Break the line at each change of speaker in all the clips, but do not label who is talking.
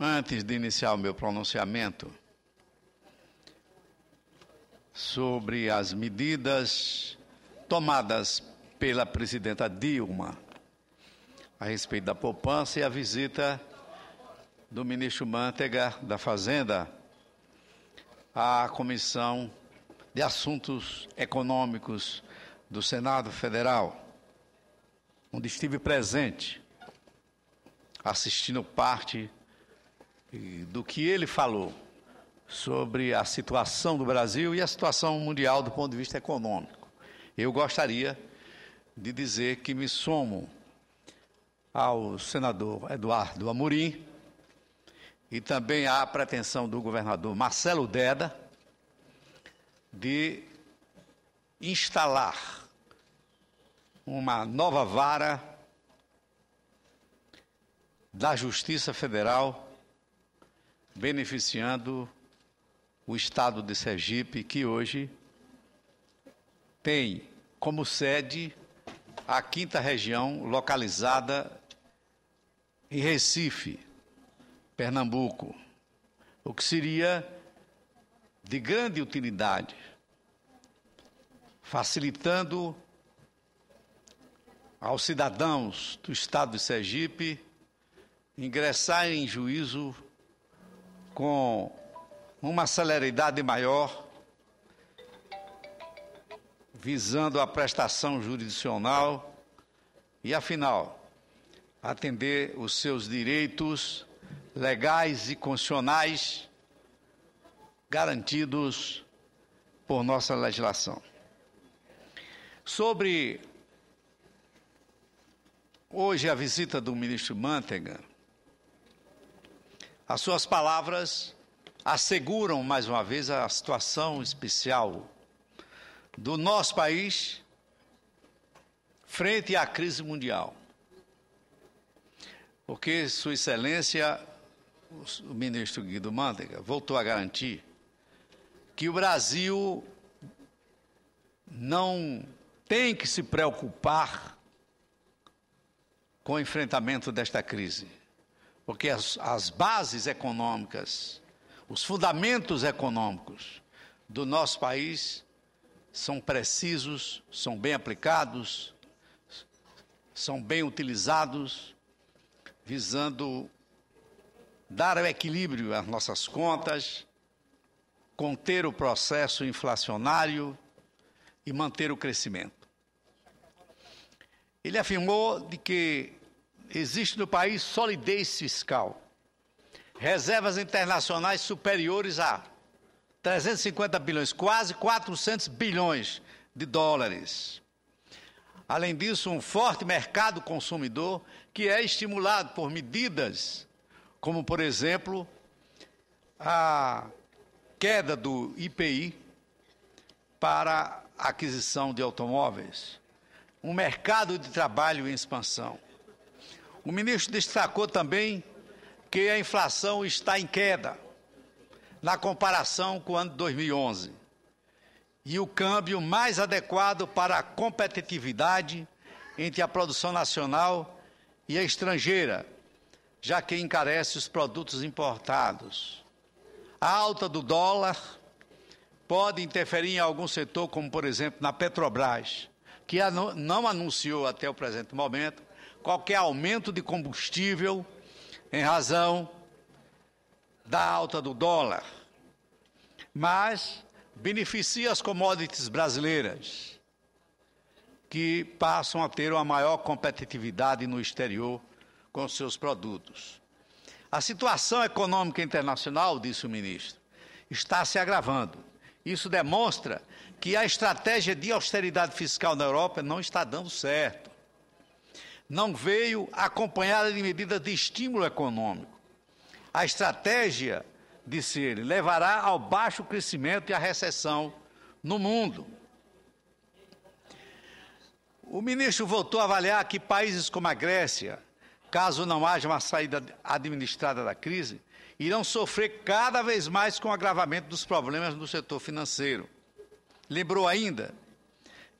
Antes de iniciar o meu pronunciamento sobre as medidas tomadas pela presidenta Dilma a respeito da poupança e a visita do ministro Mantega da Fazenda à Comissão de Assuntos Econômicos do Senado Federal, onde estive presente assistindo parte do que ele falou sobre a situação do Brasil e a situação mundial do ponto de vista econômico. Eu gostaria de dizer que me somo ao senador Eduardo Amorim e também à pretensão do governador Marcelo Deda de instalar uma nova vara da Justiça Federal beneficiando o estado de Sergipe, que hoje tem como sede a quinta região localizada em Recife, Pernambuco, o que seria de grande utilidade, facilitando aos cidadãos do estado de Sergipe ingressar em juízo com uma celeridade maior, visando a prestação jurisdicional e, afinal, atender os seus direitos legais e constitucionais garantidos por nossa legislação. Sobre hoje a visita do ministro Mantega, as suas palavras asseguram mais uma vez a situação especial do nosso país frente à crise mundial. Porque Sua Excelência, o ministro Guido Mantega, voltou a garantir que o Brasil não tem que se preocupar com o enfrentamento desta crise porque as, as bases econômicas, os fundamentos econômicos do nosso país são precisos, são bem aplicados, são bem utilizados, visando dar o equilíbrio às nossas contas, conter o processo inflacionário e manter o crescimento. Ele afirmou de que Existe no país solidez fiscal. Reservas internacionais superiores a 350 bilhões, quase 400 bilhões de dólares. Além disso, um forte mercado consumidor que é estimulado por medidas como, por exemplo, a queda do IPI para aquisição de automóveis. Um mercado de trabalho em expansão. O ministro destacou também que a inflação está em queda na comparação com o ano de 2011 e o câmbio mais adequado para a competitividade entre a produção nacional e a estrangeira, já que encarece os produtos importados. A alta do dólar pode interferir em algum setor, como por exemplo na Petrobras, que não anunciou até o presente momento qualquer aumento de combustível em razão da alta do dólar, mas beneficia as commodities brasileiras, que passam a ter uma maior competitividade no exterior com seus produtos. A situação econômica internacional, disse o ministro, está se agravando. Isso demonstra que a estratégia de austeridade fiscal na Europa não está dando certo não veio acompanhada de medidas de estímulo econômico. A estratégia, disse ele, levará ao baixo crescimento e à recessão no mundo. O ministro voltou a avaliar que países como a Grécia, caso não haja uma saída administrada da crise, irão sofrer cada vez mais com o agravamento dos problemas no setor financeiro. Lembrou ainda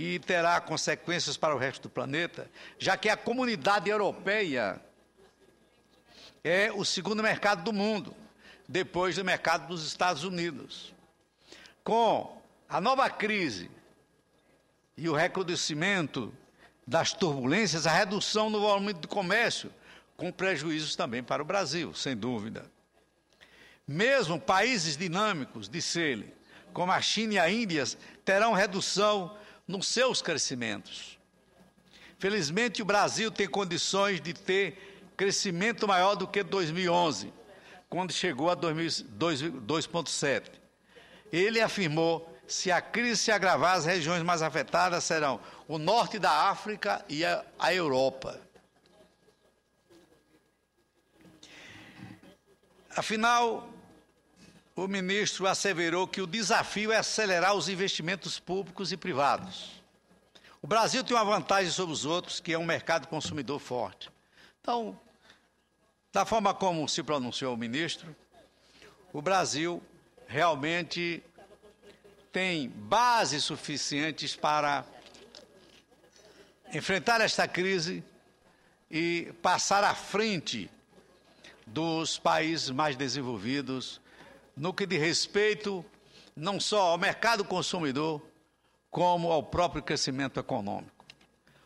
que terá consequências para o resto do planeta, já que a comunidade europeia é o segundo mercado do mundo, depois do mercado dos Estados Unidos. Com a nova crise e o recrudescimento das turbulências, a redução no volume do comércio, com prejuízos também para o Brasil, sem dúvida. Mesmo países dinâmicos, disse ele, como a China e a Índia, terão redução nos seus crescimentos. Felizmente, o Brasil tem condições de ter crescimento maior do que 2011, quando chegou a 2,7. Ele afirmou: se a crise se agravar, as regiões mais afetadas serão o norte da África e a, a Europa. Afinal, o ministro asseverou que o desafio é acelerar os investimentos públicos e privados. O Brasil tem uma vantagem sobre os outros, que é um mercado consumidor forte. Então, da forma como se pronunciou o ministro, o Brasil realmente tem bases suficientes para enfrentar esta crise e passar à frente dos países mais desenvolvidos no que diz respeito não só ao mercado consumidor, como ao próprio crescimento econômico.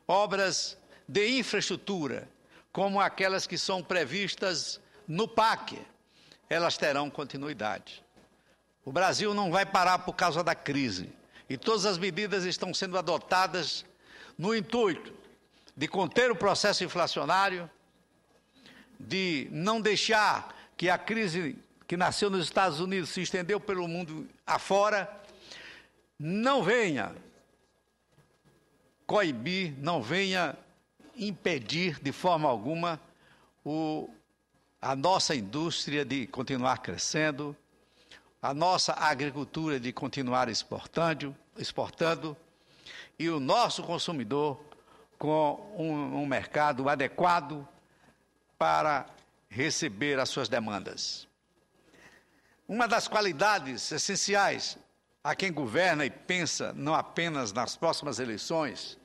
Obras de infraestrutura, como aquelas que são previstas no PAC, elas terão continuidade. O Brasil não vai parar por causa da crise e todas as medidas estão sendo adotadas no intuito de conter o processo inflacionário, de não deixar que a crise que nasceu nos Estados Unidos, se estendeu pelo mundo afora, não venha coibir, não venha impedir de forma alguma o, a nossa indústria de continuar crescendo, a nossa agricultura de continuar exportando, exportando e o nosso consumidor com um, um mercado adequado para receber as suas demandas. Uma das qualidades essenciais a quem governa e pensa não apenas nas próximas eleições,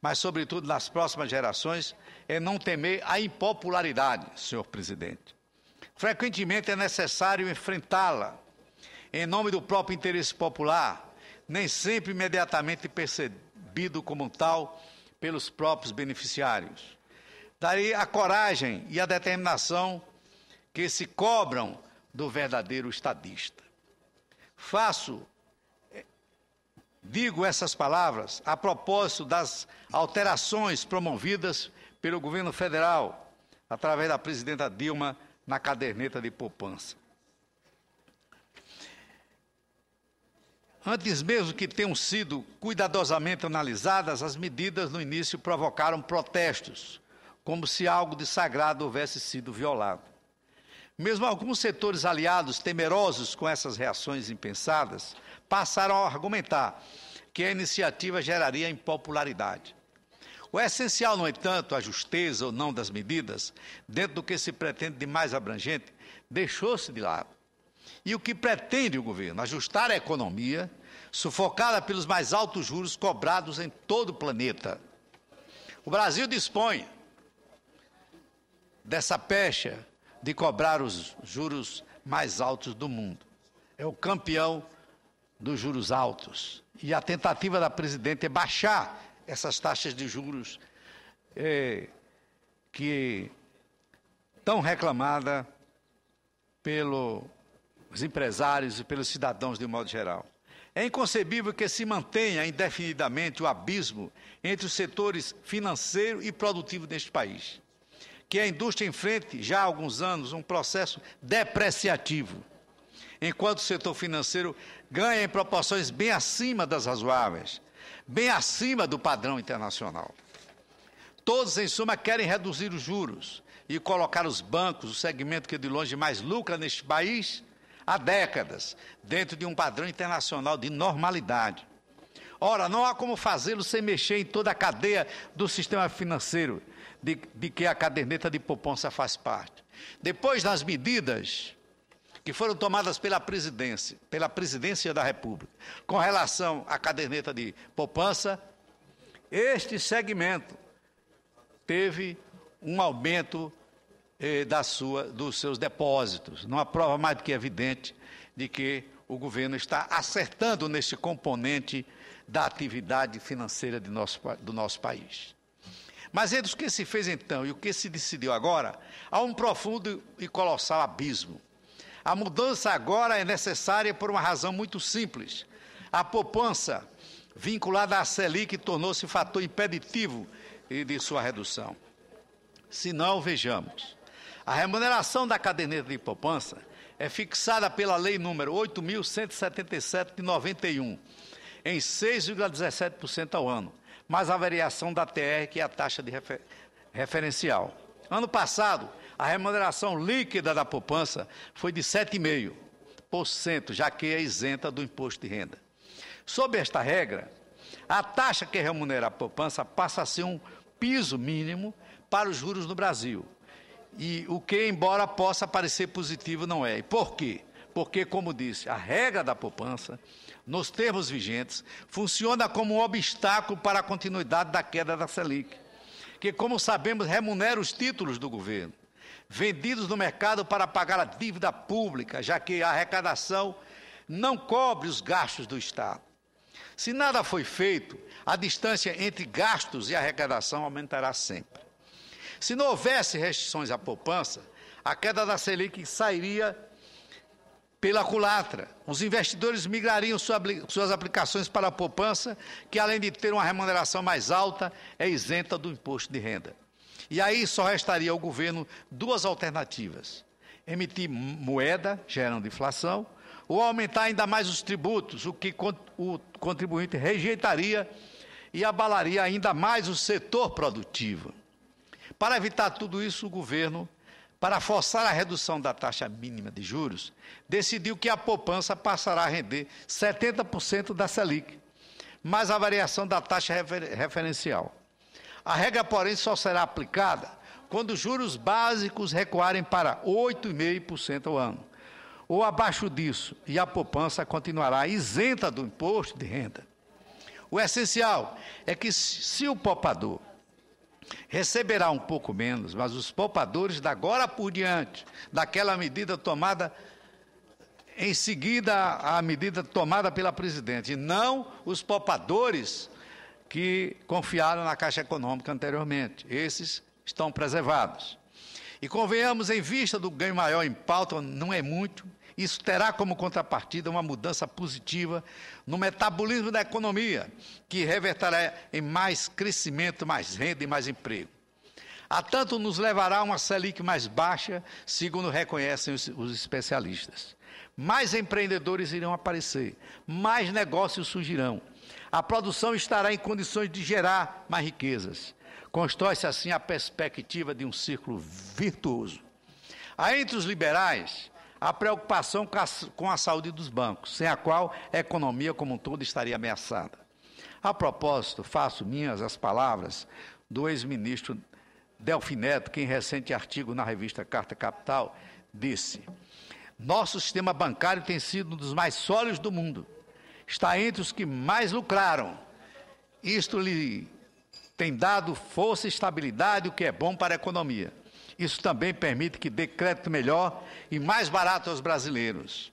mas sobretudo nas próximas gerações, é não temer a impopularidade, senhor presidente. Frequentemente é necessário enfrentá-la em nome do próprio interesse popular, nem sempre imediatamente percebido como tal pelos próprios beneficiários. Daí a coragem e a determinação que se cobram do verdadeiro estadista. Faço, eh, digo essas palavras a propósito das alterações promovidas pelo governo federal, através da presidenta Dilma, na caderneta de poupança. Antes mesmo que tenham sido cuidadosamente analisadas, as medidas no início provocaram protestos, como se algo de sagrado houvesse sido violado. Mesmo alguns setores aliados, temerosos com essas reações impensadas, passaram a argumentar que a iniciativa geraria impopularidade. O essencial, no entanto, a justeza ou não das medidas, dentro do que se pretende de mais abrangente, deixou-se de lado. E o que pretende o governo? Ajustar a economia, sufocada pelos mais altos juros cobrados em todo o planeta. O Brasil dispõe dessa pecha de cobrar os juros mais altos do mundo. É o campeão dos juros altos. E a tentativa da presidente é baixar essas taxas de juros é, que tão reclamada pelos empresários e pelos cidadãos de um modo geral. É inconcebível que se mantenha indefinidamente o abismo entre os setores financeiro e produtivo deste país que a indústria enfrente já há alguns anos um processo depreciativo, enquanto o setor financeiro ganha em proporções bem acima das razoáveis, bem acima do padrão internacional. Todos, em suma, querem reduzir os juros e colocar os bancos, o segmento que de longe mais lucra neste país, há décadas, dentro de um padrão internacional de normalidade. Ora, não há como fazê-lo sem mexer em toda a cadeia do sistema financeiro, de, de que a caderneta de poupança faz parte. Depois das medidas que foram tomadas pela presidência, pela presidência da República, com relação à caderneta de poupança, este segmento teve um aumento eh, da sua, dos seus depósitos. Não há prova mais do que evidente de que o governo está acertando neste componente da atividade financeira nosso, do nosso país. Mas entre é o que se fez então e o que se decidiu agora, há um profundo e colossal abismo. A mudança agora é necessária por uma razão muito simples. A poupança vinculada à Selic tornou-se fator impeditivo de sua redução. Se não, vejamos. A remuneração da caderneta de poupança é fixada pela Lei número 8.177 de 91 em 6,17% ao ano, mais a variação da TR, que é a taxa de refer referencial. Ano passado, a remuneração líquida da poupança foi de 7,5%, já que é isenta do imposto de renda. Sob esta regra, a taxa que remunera a poupança passa a ser um piso mínimo para os juros no Brasil. E o que, embora possa parecer positivo, não é. E por quê? Porque, como disse, a regra da poupança nos termos vigentes, funciona como um obstáculo para a continuidade da queda da Selic, que, como sabemos, remunera os títulos do governo, vendidos no mercado para pagar a dívida pública, já que a arrecadação não cobre os gastos do Estado. Se nada foi feito, a distância entre gastos e arrecadação aumentará sempre. Se não houvesse restrições à poupança, a queda da Selic sairia pela culatra. Os investidores migrariam suas aplicações para a poupança, que além de ter uma remuneração mais alta, é isenta do imposto de renda. E aí só restaria ao governo duas alternativas: emitir moeda, gerando inflação, ou aumentar ainda mais os tributos, o que o contribuinte rejeitaria e abalaria ainda mais o setor produtivo. Para evitar tudo isso, o governo para forçar a redução da taxa mínima de juros, decidiu que a poupança passará a render 70% da Selic, mais a variação da taxa refer referencial. A regra, porém, só será aplicada quando os juros básicos recuarem para 8,5% ao ano, ou abaixo disso, e a poupança continuará isenta do imposto de renda. O essencial é que, se o poupador Receberá um pouco menos, mas os poupadores da agora por diante, daquela medida tomada em seguida à medida tomada pela presidente, e não os poupadores que confiaram na Caixa Econômica anteriormente. Esses estão preservados. E convenhamos, em vista do ganho maior em pauta, não é muito, isso terá como contrapartida uma mudança positiva no metabolismo da economia, que reverterá em mais crescimento, mais renda e mais emprego. A tanto nos levará a uma Selic mais baixa, segundo reconhecem os, os especialistas. Mais empreendedores irão aparecer, mais negócios surgirão. A produção estará em condições de gerar mais riquezas. Constrói-se assim a perspectiva de um círculo virtuoso. Há entre os liberais a preocupação com a, com a saúde dos bancos, sem a qual a economia como um todo estaria ameaçada. A propósito, faço minhas as palavras do ex-ministro Delfineto, que em recente artigo na revista Carta Capital disse: Nosso sistema bancário tem sido um dos mais sólidos do mundo. Está entre os que mais lucraram. Isto lhe tem dado força e estabilidade, o que é bom para a economia. Isso também permite que dê crédito melhor e mais barato aos brasileiros.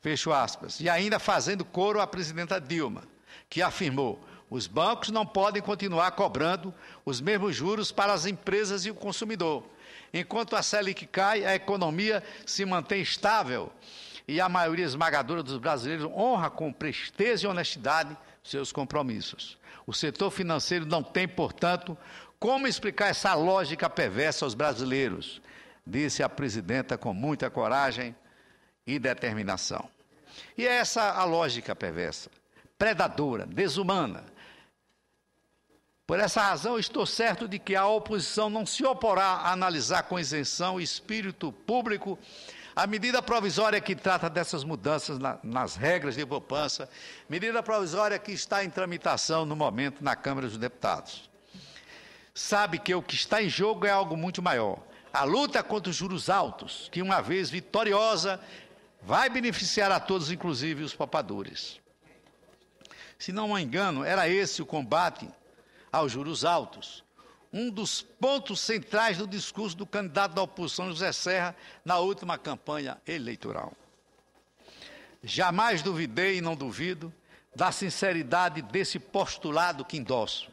Fecho aspas. E ainda fazendo coro à presidenta Dilma, que afirmou: os bancos não podem continuar cobrando os mesmos juros para as empresas e o consumidor. Enquanto a Selic cai, a economia se mantém estável e a maioria esmagadora dos brasileiros honra com presteza e honestidade seus compromissos. O setor financeiro não tem, portanto, como explicar essa lógica perversa aos brasileiros? Disse a presidenta com muita coragem e determinação. E é essa a lógica perversa, predadora, desumana. Por essa razão, estou certo de que a oposição não se oporá a analisar com isenção o espírito público a medida provisória que trata dessas mudanças na, nas regras de poupança, medida provisória que está em tramitação no momento na Câmara dos Deputados sabe que o que está em jogo é algo muito maior. A luta contra os juros altos, que uma vez vitoriosa, vai beneficiar a todos, inclusive os papadores. Se não me engano, era esse o combate aos juros altos, um dos pontos centrais do discurso do candidato da oposição José Serra na última campanha eleitoral. Jamais duvidei e não duvido da sinceridade desse postulado que endosso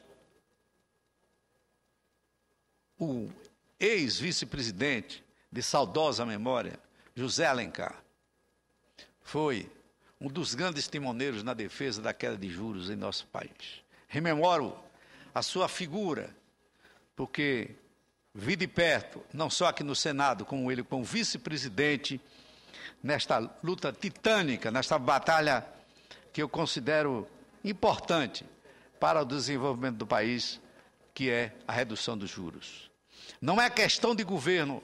o ex-vice-presidente de saudosa memória, José Alencar. Foi um dos grandes timoneiros na defesa da queda de juros em nosso país. Rememoro a sua figura, porque vi de perto, não só aqui no Senado, como ele como vice-presidente, nesta luta titânica, nesta batalha que eu considero importante para o desenvolvimento do país que é a redução dos juros. Não é questão de governo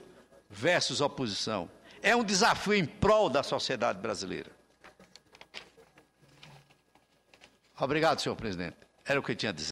versus oposição. É um desafio em prol da sociedade brasileira. Obrigado, senhor presidente. Era o que eu tinha a dizer.